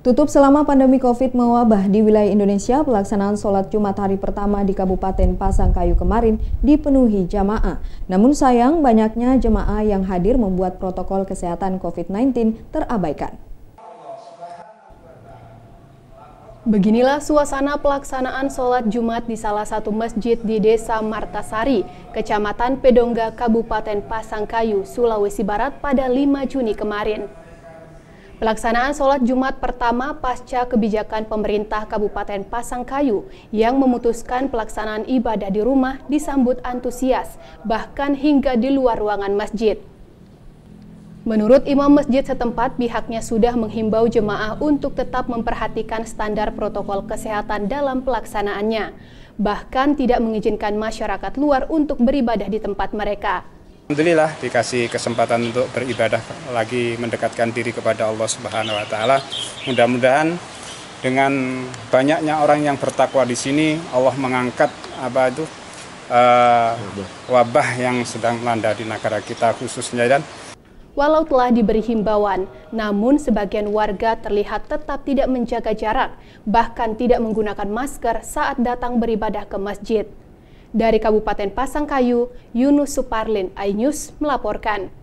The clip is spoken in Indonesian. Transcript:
Tutup selama pandemi COVID mewabah di wilayah Indonesia, pelaksanaan sholat Jumat hari pertama di Kabupaten Pasangkayu kemarin dipenuhi jamaah. Namun sayang, banyaknya jamaah yang hadir membuat protokol kesehatan COVID-19 terabaikan. Beginilah suasana pelaksanaan sholat Jumat di salah satu masjid di Desa Martasari, Kecamatan Pedongga, Kabupaten Pasangkayu, Sulawesi Barat pada 5 Juni kemarin. Pelaksanaan sholat Jumat pertama pasca kebijakan pemerintah Kabupaten Pasangkayu yang memutuskan pelaksanaan ibadah di rumah disambut antusias, bahkan hingga di luar ruangan masjid. Menurut imam masjid setempat, pihaknya sudah menghimbau jemaah untuk tetap memperhatikan standar protokol kesehatan dalam pelaksanaannya, bahkan tidak mengizinkan masyarakat luar untuk beribadah di tempat mereka. Alhamdulillah dikasih kesempatan untuk beribadah lagi mendekatkan diri kepada Allah Subhanahu wa taala. Mudah-mudahan dengan banyaknya orang yang bertakwa di sini Allah mengangkat apa itu uh, wabah yang sedang melanda di negara kita khususnya dan Walau telah diberi himbauan, namun sebagian warga terlihat tetap tidak menjaga jarak, bahkan tidak menggunakan masker saat datang beribadah ke masjid. Dari Kabupaten Pasangkayu, Yunus Suparlin, iNews melaporkan.